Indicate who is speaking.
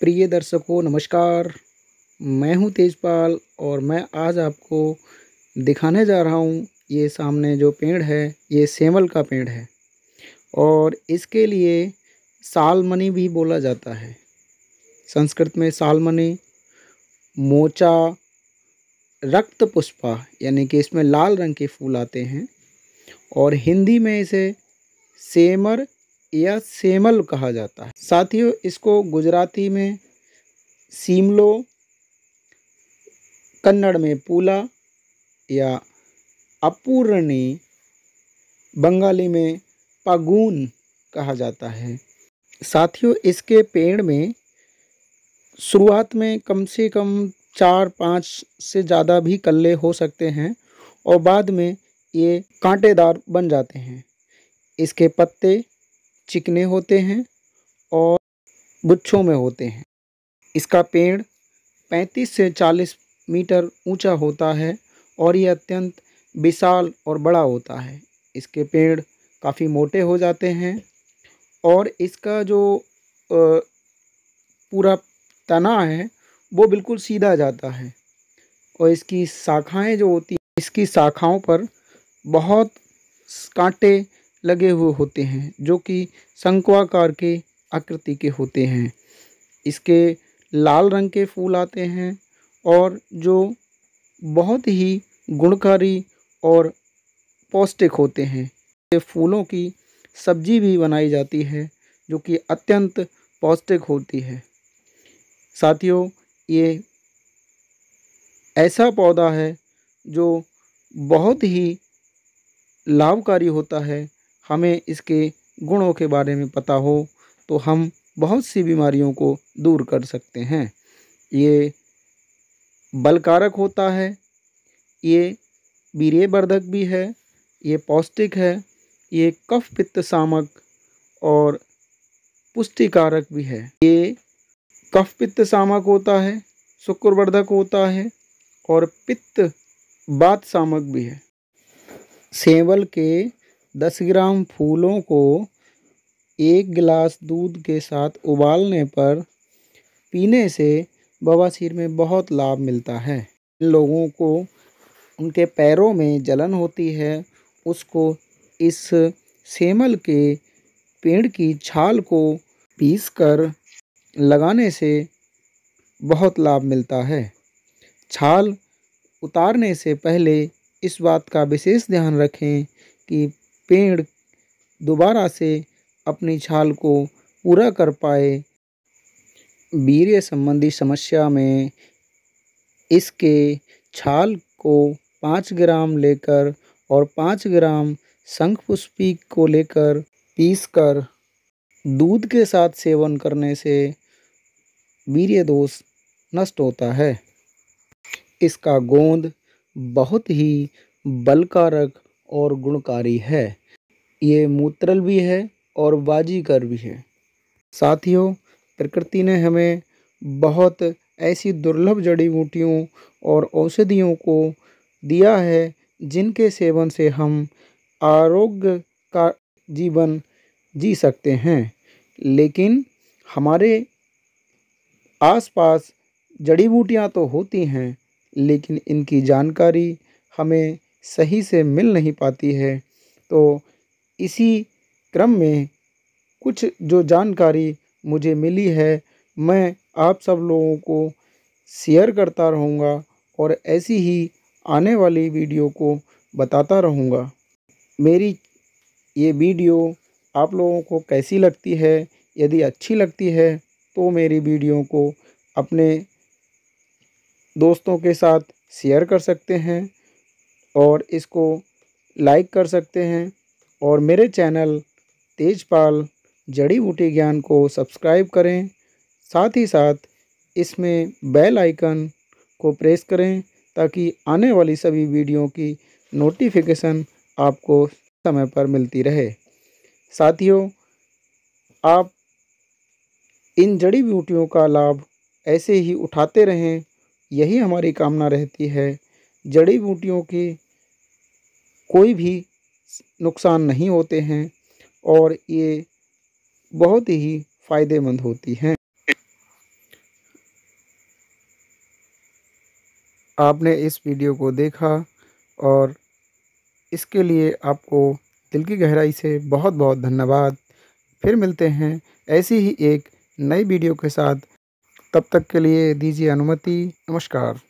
Speaker 1: प्रिय दर्शकों नमस्कार मैं हूं तेजपाल और मैं आज आपको दिखाने जा रहा हूं ये सामने जो पेड़ है ये सेमल का पेड़ है और इसके लिए सालमनी भी बोला जाता है संस्कृत में सालमनी मोचा रक्त पुष्पा यानी कि इसमें लाल रंग के फूल आते हैं और हिंदी में इसे सेमर या सेमल कहा जाता है साथियों इसको गुजराती में सीमलो कन्नड़ में पूला या अपूर्णी बंगाली में पागून कहा जाता है साथियों इसके पेड़ में शुरुआत में कम से कम चार पाँच से ज़्यादा भी कल्ले हो सकते हैं और बाद में ये कांटेदार बन जाते हैं इसके पत्ते चिकने होते हैं और गुच्छों में होते हैं इसका पेड़ 35 से 40 मीटर ऊंचा होता है और ये अत्यंत विशाल और बड़ा होता है इसके पेड़ काफ़ी मोटे हो जाते हैं और इसका जो पूरा तना है वो बिल्कुल सीधा जाता है और इसकी शाखाएं जो होती हैं इसकी शाखाओं पर बहुत कांटे लगे हुए होते हैं जो कि शंकुआकार के आकृति के होते हैं इसके लाल रंग के फूल आते हैं और जो बहुत ही गुणकारी और पौष्टिक होते हैं ये फूलों की सब्जी भी बनाई जाती है जो कि अत्यंत पौष्टिक होती है साथियों ये ऐसा पौधा है जो बहुत ही लाभकारी होता है हमें इसके गुणों के बारे में पता हो तो हम बहुत सी बीमारियों को दूर कर सकते हैं ये बलकारक होता है ये वीर्यवर्धक भी है ये पौष्टिक है ये कफ पित्त सामक और पुष्टिकारक भी है ये कफ पित्त सामक होता है शुक्रवर्धक होता है और पित्त बात सामक भी है सेवल के दस ग्राम फूलों को एक गिलास दूध के साथ उबालने पर पीने से बवासीर में बहुत लाभ मिलता है इन लोगों को उनके पैरों में जलन होती है उसको इस सेमल के पेड़ की छाल को पीस कर लगाने से बहुत लाभ मिलता है छाल उतारने से पहले इस बात का विशेष ध्यान रखें कि पेड़ दोबारा से अपनी छाल को पूरा कर पाए वीर संबंधी समस्या में इसके छाल को पाँच ग्राम लेकर और पाँच ग्राम शंख पुष्पी को लेकर पीस कर दूध के साथ सेवन करने से वीर दोष नष्ट होता है इसका गोंद बहुत ही बलकारक और गुणकारी है ये मूत्रल भी है और बाजीकर भी है साथियों प्रकृति ने हमें बहुत ऐसी दुर्लभ जड़ी बूटियों और औषधियों को दिया है जिनके सेवन से हम आरोग्य का जीवन जी सकते हैं लेकिन हमारे आसपास जड़ी बूटियाँ तो होती हैं लेकिन इनकी जानकारी हमें सही से मिल नहीं पाती है तो इसी क्रम में कुछ जो जानकारी मुझे मिली है मैं आप सब लोगों को शेयर करता रहूँगा और ऐसी ही आने वाली वीडियो को बताता रहूँगा मेरी ये वीडियो आप लोगों को कैसी लगती है यदि अच्छी लगती है तो मेरी वीडियो को अपने दोस्तों के साथ शेयर कर सकते हैं और इसको लाइक कर सकते हैं और मेरे चैनल तेजपाल जड़ी बूटी ज्ञान को सब्सक्राइब करें साथ ही साथ इसमें बेल आइकन को प्रेस करें ताकि आने वाली सभी वीडियो की नोटिफिकेशन आपको समय पर मिलती रहे साथियों आप इन जड़ी बूटियों का लाभ ऐसे ही उठाते रहें यही हमारी कामना रहती है जड़ी बूटियों की कोई भी नुकसान नहीं होते हैं और ये बहुत ही फ़ायदेमंद होती हैं आपने इस वीडियो को देखा और इसके लिए आपको दिल की गहराई से बहुत बहुत धन्यवाद फिर मिलते हैं ऐसी ही एक नई वीडियो के साथ तब तक के लिए दीजिए अनुमति नमस्कार